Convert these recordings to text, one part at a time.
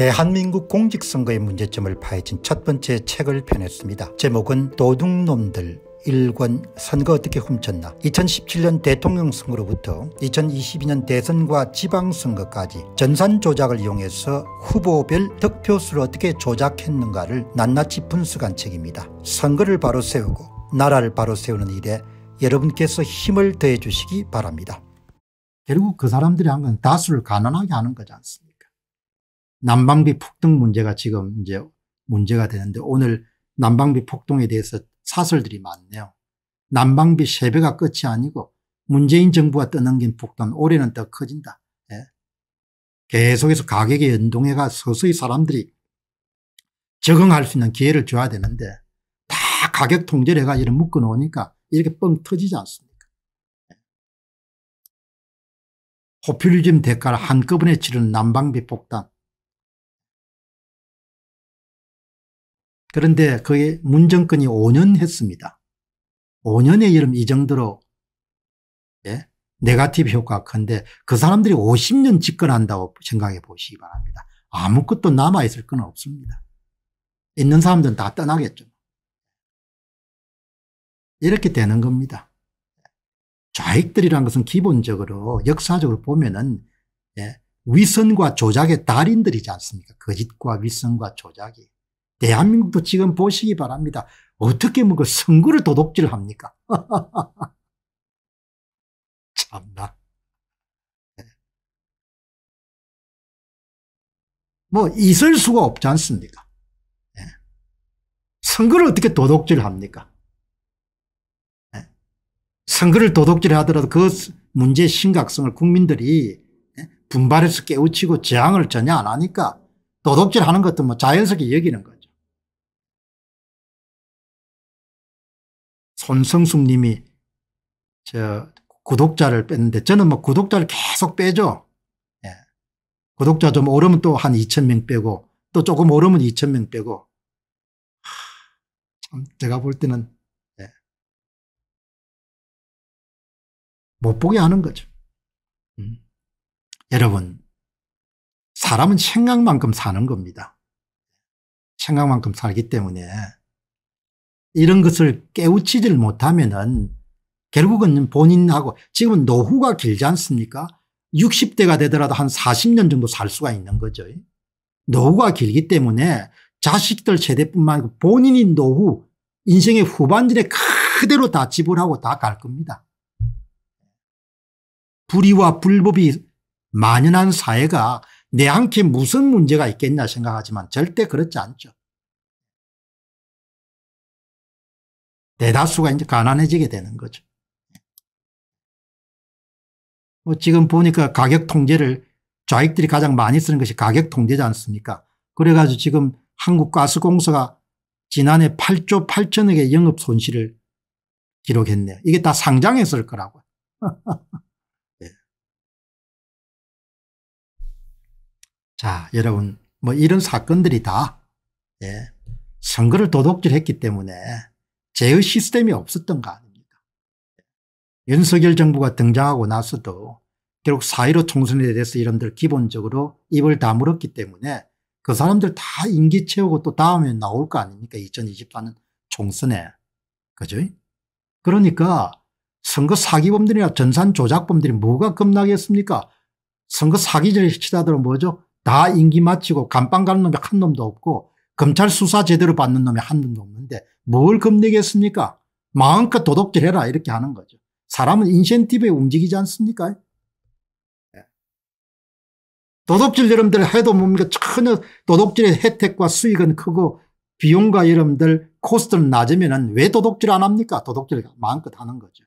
대한민국 공직선거의 문제점을 파헤친 첫 번째 책을 펴냈습니다. 제목은 도둑놈들 일권 선거 어떻게 훔쳤나 2017년 대통령 선거로부터 2022년 대선과 지방선거까지 전산 조작을 이용해서 후보별 득표수를 어떻게 조작했는가를 낱낱이 분수간 책입니다. 선거를 바로 세우고 나라를 바로 세우는 일에 여러분께서 힘을 더해 주시기 바랍니다. 결국 그 사람들이 한 건 다수를 가난하게 하는 거지 않습니까 난방비 폭등 문제가 지금 이제 문제가 되는데 오늘 난방비 폭등에 대해서 사설들이 많네요. 난방비 세배가 끝이 아니고 문재인 정부가 떠넘긴 폭탄 올해는 더 커진다. 예. 계속해서 가격에 연동해가 서서히 사람들이 적응할 수 있는 기회를 줘야 되는데 다 가격 통제를 해가지고 묶어놓으니까 이렇게 뻥 터지지 않습니까? 예. 호퓰리즘 대가를 한꺼번에 치르는 난방비 폭탄 그런데 그의 문정권이 5년 했습니다. 5년에 이름 이 정도로 예? 네가티브 효과가 큰데 그 사람들이 50년 집권한다고 생각해 보시기 바랍니다. 아무것도 남아있을 건 없습니다. 있는 사람들은 다 떠나겠죠. 이렇게 되는 겁니다. 좌익들이란 것은 기본적으로 역사적으로 보면은 예, 위선과 조작의 달인들이지 않습니까? 거짓과 위선과 조작이. 대한민국도 지금 보시기 바랍니다. 어떻게 뭐 그 선거를 도둑질 합니까? 참나. 네. 뭐 있을 수가 없지 않습니까? 예. 선거를 어떻게 도둑질 합니까? 예. 선거를 도둑질 하더라도 그 문제의 심각성을 국민들이 예? 분발해서 깨우치고 저항을 전혀 안 하니까 도둑질 하는 것도 뭐 자연스럽게 여기는 거죠. 손성숙 님이 저 구독자를 뺐는데 저는 뭐 구독자를 계속 빼죠. 예. 구독자 좀 오르면 또 한 2천 명 빼고 또 조금 오르면 2천 명 빼고 하, 참 제가 볼 때는 예. 못 보게 하는 거죠. 음. 여러분 사람은 생각만큼 사는 겁니다. 생각만큼 살기 때문에 이런 것을 깨우치질 못하면은 결국은 본인하고 지금은 노후가 길지 않습니까 60대가 되더라도 한 40년 정도 살 수가 있는 거죠. 노후가 길기 때문에 자식들 세대뿐만 아니고 본인이 노후 인생의 후반전에 그대로 다 지불하고 다 갈 겁니다. 불의와 불법이 만연한 사회가 내한테 무슨 문제가 있겠냐 생각하지만 절대 그렇지 않죠. 대다수가 이제 가난해지게 되는 거죠. 뭐 지금 보니까 가격 통제를 좌익들이 가장 많이 쓰는 것이 가격 통제지 않습니까? 그래가지고 지금 한국가스공사가 지난해 8조 8천억의 영업 손실을 기록했네요. 이게 다 상장했을 거라고요. 네. 자, 여러분, 뭐 이런 사건들이 다 예, 선거를 도둑질했기 때문에 제어 시스템이 없었던 거 아닙니까? 윤석열 정부가 등장하고 나서도 결국 사1로 총선에 대해서 이런들 기본적으로 입을 다물었기 때문에 그 사람들 다 임기 채우고 또 다음에 나올 거 아닙니까? 2024년 총선에. 그죠? 그러니까 선거 사기범들이나 전산 조작범들이 뭐가 겁나겠습니까? 선거 사기죄를 치다더라 뭐죠? 다 임기 마치고 감방 가는 놈이 한 놈도 없고 검찰 수사 제대로 받는 놈이 한 놈도 없는데 뭘 겁내겠습니까? 마음껏 도덕질 해라 이렇게 하는 거죠. 사람은 인센티브에 움직이지 않습니까? 예. 도덕질 여러분들 해도 뭡니까 전혀 도덕질의 혜택과 수익은 크고 비용과 여러분들 코스트는 낮으면 왜 도덕질 안 합니까? 도덕질 마음껏 하는 거죠.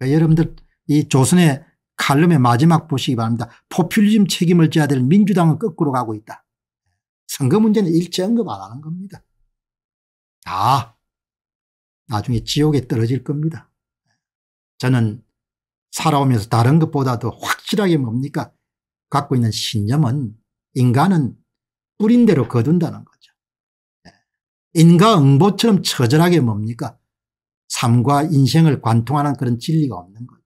그 여러분들 이 조선의 칼럼의 마지막 보시기 바랍니다. 포퓰리즘 책임을 져야 될 민주당은 거꾸로 가고 있다. 선거 문제는 일제 언급 안 하는 겁니다. 아, 나중에 지옥에 떨어질 겁니다. 저는 살아오면서 다른 것보다도 확실하게 뭡니까? 갖고 있는 신념은 인간은 뿌린 대로 거둔다는 거죠. 예. 인과응보처럼 처절하게 뭡니까? 삶과 인생을 관통하는 그런 진리가 없는 거죠.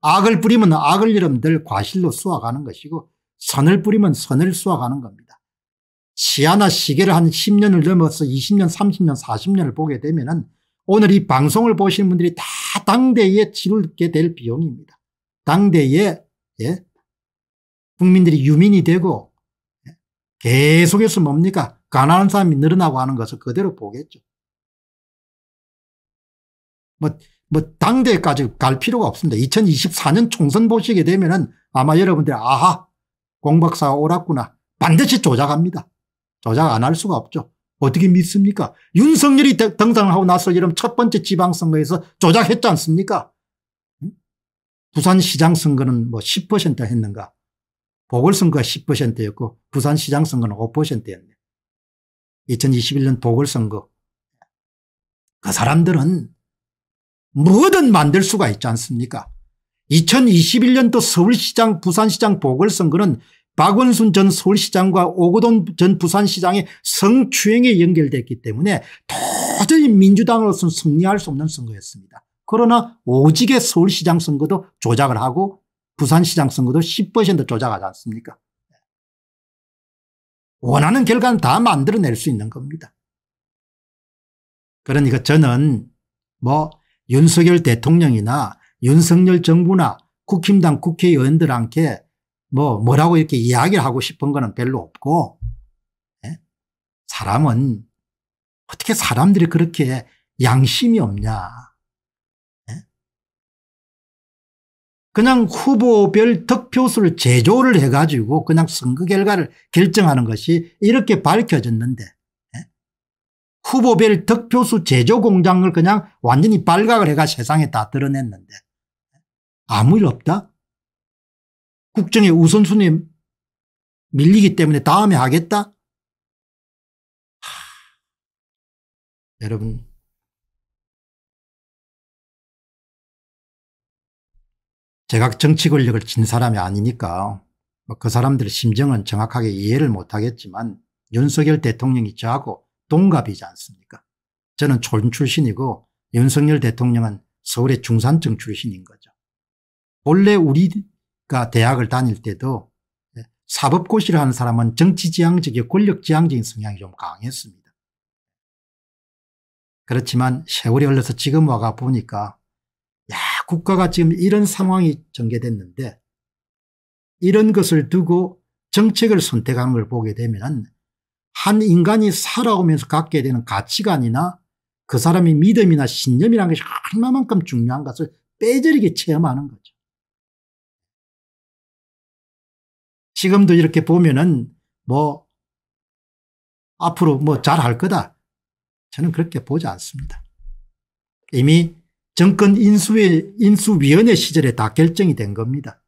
악을 뿌리면 악을 이름 늘 과실로 수확하는 것이고 선을 뿌리면 선을 수확하는 겁니다. 시야나 시계를 한 10년을 넘어서 20년, 30년, 40년을 보게 되면은 오늘 이 방송을 보시는 분들이 다 당대에 치르게 될 비용입니다. 당대에 예? 국민들이 유민이 되고 예, 계속해서 뭡니까? 가난한 사람이 늘어나고 하는 것을 그대로 보겠죠. 뭐, 뭐, 당대까지 갈 필요가 없습니다. 2024년 총선 보시게 되면은 아마 여러분들, 아하, 공박사가 옳았구나. 반드시 조작합니다. 조작 안 할 수가 없죠. 어떻게 믿습니까? 윤석열이 등장하고 나서 이런 첫 번째 지방선거에서 조작했지 않습니까? 부산시장 선거는 뭐 10% 했는가? 보궐선거가 10%였고 부산시장 선거는 5%였네. 2021년 보궐선거. 그 사람들은 뭐든 만들 수가 있지 않습니까? 2021년도 서울시장 부산시장 보궐선거는 박원순 전 서울시장과 오고돈전 부산시장의 성추행에 연결됐기 때문에 도저히 민주당으로서는 승리할 수 없는 선거였습니다. 그러나 오직의 서울시장 선거도 조작을 하고 부산시장 선거도 10% 조작하지 않습니까 원하는 결과는 다 만들어낼 수 있는 겁니다. 그러니까 저는 뭐 윤석열 대통령이나 윤석열 정부나 국힘당 국회의원들한테 뭐 뭐라고 이렇게 이야기를 하고 싶은 거는 별로 없고 예? 사람은 어떻게 사람들이 그렇게 양심이 없냐. 예? 그냥 후보별 득표수를 제조를 해가지고 그냥 선거 결과를 결정하는 것이 이렇게 밝혀졌는데 예? 후보별 득표수 제조 공장을 그냥 완전히 발각을 해가 세상에 다 드러냈는데 예? 아무 일 없다? 국정의 우선순위 밀리기 때문에 다음에 하겠다? 하... 여러분 제가 정치 권력을 진 사람이 아니니까 뭐 그 사람들의 심정은 정확하게 이해를 못하겠지만 윤석열 대통령이 저하고 동갑이지 않습니까 저는 촌 출신이고 윤석열 대통령은 서울의 중산층 출신인 거죠. 원래 우리 가 대학을 다닐 때도 예, 사법고시를 하는 사람은 정치지향적이고 권력지향적인 성향이 좀 강했습니다. 그렇지만 세월이 흘러서 지금 와가 보니까 야 국가가 지금 이런 상황이 전개됐는데 이런 것을 두고 정책을 선택하는 걸 보게 되면 한 인간이 살아오면서 갖게 되는 가치관이나 그 사람의 믿음이나 신념이라는 것이 얼마만큼 중요한 것을 빼저리게 체험하는 거죠. 지금도 이렇게 보면은 뭐 앞으로 뭐 잘 할 거다. 저는 그렇게 보지 않습니다. 이미 정권 인수위, 인수위원회 시절에 다 결정이 된 겁니다.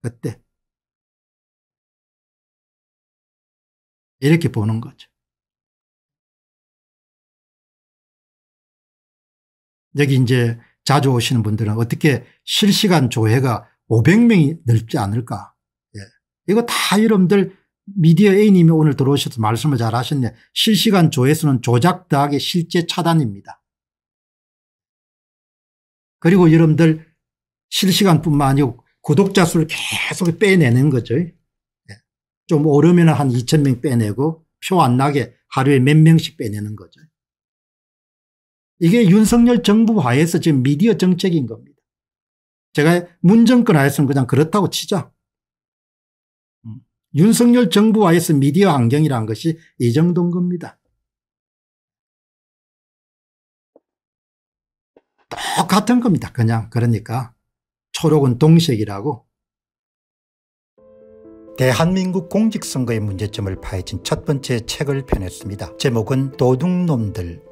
그때. 이렇게 보는 거죠. 여기 이제 자주 오시는 분들은 어떻게 실시간 조회가 500명이 넓지 않을까 이거 다 여러분들 미디어 A님이 오늘 들어오셔서 말씀을 잘 하셨네. 실시간 조회수는 조작 더하기 실제 차단입니다. 그리고 여러분들 실시간뿐만 아니고 구독자 수를 계속 빼내는 거죠. 예. 좀 오르면 한 2천 명 빼내고 표 안 나게 하루에 몇 명씩 빼내는 거죠. 이게 윤석열 정부 하에서 지금 미디어 정책인 겁니다. 제가 문정권 하에서는 그냥 그렇다고 치자. 윤석열 정부와의 미디어 환경이라는 것이 이 정도인 겁니다. 똑같은 겁니다. 그냥 그러니까 초록은 동색이라고 대한민국 공직선거의 문제점을 파헤친 첫 번째 책을 펴냈습니다. 제목은 도둑놈들